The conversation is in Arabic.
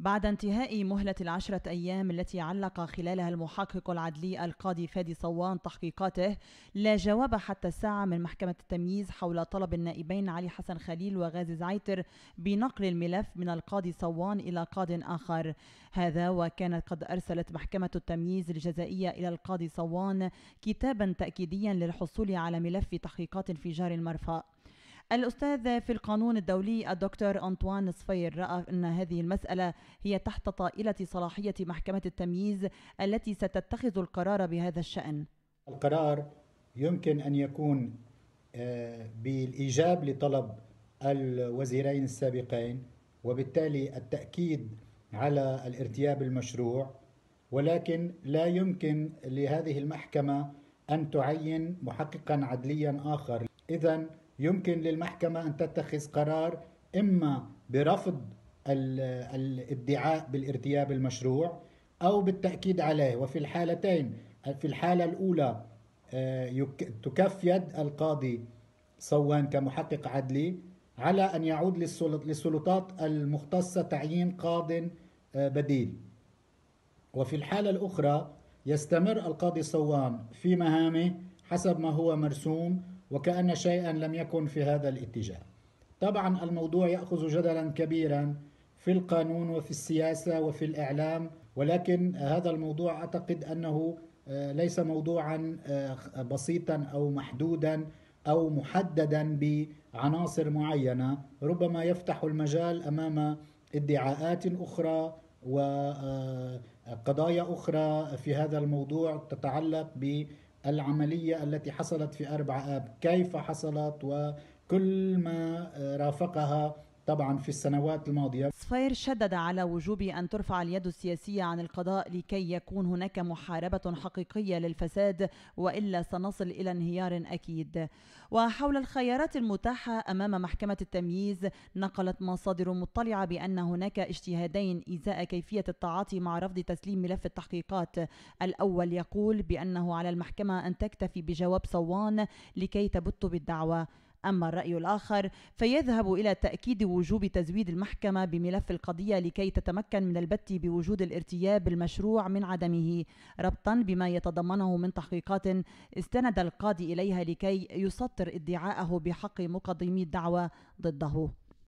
بعد انتهاء مهلة العشرة أيام التي علق خلالها المحقق العدلي القاضي فادي صوان تحقيقاته لا جواب حتى الساعة من محكمة التمييز حول طلب النائبين علي حسن خليل وغازي زعيتر بنقل الملف من القاضي صوان إلى قاض آخر هذا وكانت قد أرسلت محكمة التمييز الجزائية إلى القاضي صوان كتابا تأكيديا للحصول على ملف تحقيقات انفجار المرفأ الأستاذ في القانون الدولي الدكتور أنطوان صفير رأى أن هذه المسألة هي تحت طائلة صلاحية محكمة التمييز التي ستتخذ القرار بهذا الشأن القرار يمكن أن يكون آه، بالإيجاب لطلب الوزيرين السابقين وبالتالي التأكيد على الارتياب المشروع ولكن لا يمكن لهذه المحكمة أن تعين محققا عدليا آخر إذا يمكن للمحكمة أن تتخذ قرار إما برفض الادعاء بالارتياب المشروع أو بالتأكيد عليه وفي الحالتين في الحالة الأولى آه، تكف يد القاضي صوان كمحقق عدلي على أن يعود للسلطات المختصة تعيين قاض آه، بديل وفي الحالة الأخرى يستمر القاضي صوان في مهامه حسب ما هو مرسوم وكأن شيئا لم يكن في هذا الاتجاه طبعا الموضوع يأخذ جدلا كبيرا في القانون وفي السياسة وفي الإعلام ولكن هذا الموضوع أعتقد أنه آه، ليس موضوعا آه، بسيطا أو محدودا أو محددا بعناصر معينة ربما يفتح المجال أمام ادعاءات أخرى وقضايا آه، أخرى في هذا الموضوع تتعلق ب العملية التي حصلت في 4 آب كيف حصلت وكل ما آه، رافقها طبعا في السنوات الماضية صفير شدد على وجوب أن ترفع اليد السياسية عن القضاء لكي يكون هناك محاربة حقيقية للفساد وإلا سنصل إلى انهيار أكيد وحول الخيارات المتاحة أمام محكمة التمييز نقلت مصادر مطلعة بأن هناك اجتهادين إزاء كيفية التعاطي مع رفض تسليم ملف التحقيقات الأول يقول بأنه على المحكمة أن تكتفي بجواب صوان لكي تبت بالدعوه أما الرأي الآخر فيذهب إلى تأكيد وجوب تزويد المحكمة بملف القضية لكي تتمكن من البت بوجود الارتياب المشروع من عدمه ربطا بما يتضمنه من تحقيقات استند القاضي إليها لكي يسطر ادعاءه بحق مقدمي الدعوة ضده